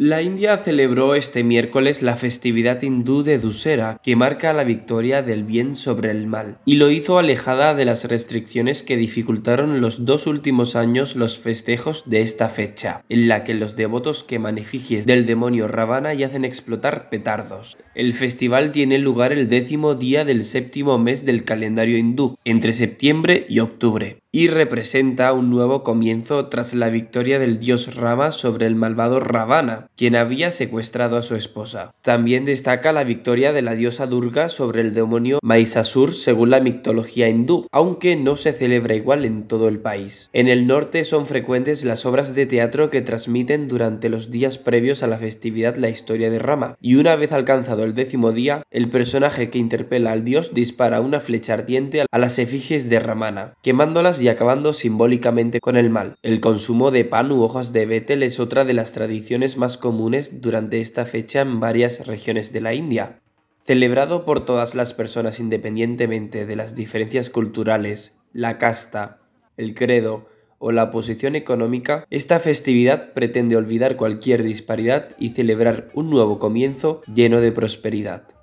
La India celebró este miércoles la festividad hindú de Dusera, que marca la victoria del bien sobre el mal, y lo hizo alejada de las restricciones que dificultaron los dos últimos años los festejos de esta fecha, en la que los devotos que efigies del demonio Ravana y hacen explotar petardos. El festival tiene lugar el décimo día del séptimo mes del calendario hindú, entre septiembre y octubre y representa un nuevo comienzo tras la victoria del dios Rama sobre el malvado Ravana, quien había secuestrado a su esposa. También destaca la victoria de la diosa Durga sobre el demonio Maisasur según la mitología hindú, aunque no se celebra igual en todo el país. En el norte son frecuentes las obras de teatro que transmiten durante los días previos a la festividad la historia de Rama, y una vez alcanzado el décimo día, el personaje que interpela al dios dispara una flecha ardiente a las efigies de Ramana, quemándolas y acabando simbólicamente con el mal. El consumo de pan u hojas de betel es otra de las tradiciones más comunes durante esta fecha en varias regiones de la India. Celebrado por todas las personas independientemente de las diferencias culturales, la casta, el credo, o la posición económica, esta festividad pretende olvidar cualquier disparidad y celebrar un nuevo comienzo lleno de prosperidad.